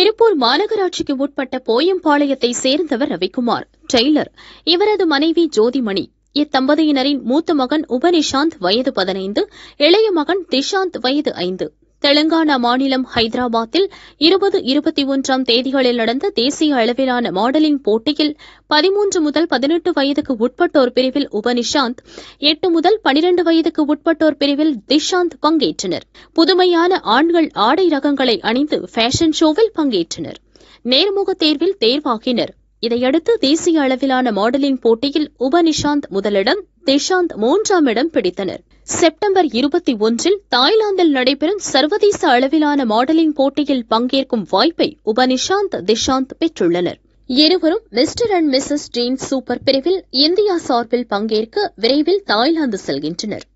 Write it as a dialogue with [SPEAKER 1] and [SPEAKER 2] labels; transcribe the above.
[SPEAKER 1] திருப்பூர் மாநகராட்சிக்கு உட்பட்ட போயம்பாளையத்தை சேர்ந்தவர் ரவிக்குமார் டெய்லர் இவரது மனைவி ஜோதிமணி இத்தம்பதியினரின் மூத்த மகன் உபநிஷாந்த் வயது பதினைந்து இளைய மகன் திஷாந்த் வயது ஐந்து தெலங்கானா மாநிலம் ஹைதராபாத்தில் இருபது இருபத்தி ஒன்றாம் தேதிகளில் நடந்த தேசிய அளவிலான மாடலிங் போட்டியில் பதிமூன்று முதல் பதினெட்டு வயதுக்கு உட்பட்டோர் பிரிவில் உபனிஷாந்த் எட்டு முதல் பனிரண்டு வயதுக்கு உட்பட்டோர் பிரிவில் திஷாந்த் பங்கேற்றனர் புதுமையான ஆண்கள் ஆடை ரகங்களை அணிந்து ஃபேஷன் ஷோவில் பங்கேற்றனர் நேர்முக தேர்வில் தேர்வாகினர் இதையடுத்து தேசிய அளவிலான மாடலிங் போட்டியில் உபநிஷாந்த் முதலிடம் திஷாந்த் மூன்றாம் இடம் பிடித்தனர் செப்டம்பர் இருபத்தி ஒன்றில் தாய்லாந்தில் நடைபெறும் சர்வதேச அளவிலான மாடலிங் போட்டியில் பங்கேற்கும் வாய்ப்பை உபநிஷாந்த் திஷாந்த் பெற்றுள்ளனர் இருவரும் மிஸ்டர் அண்ட் மிஸ்ஸஸ் ஜீன் சூப்பர் பிரிவில் இந்தியா சார்பில் பங்கேற்க விரைவில் தாய்லாந்து செல்கின்றனர்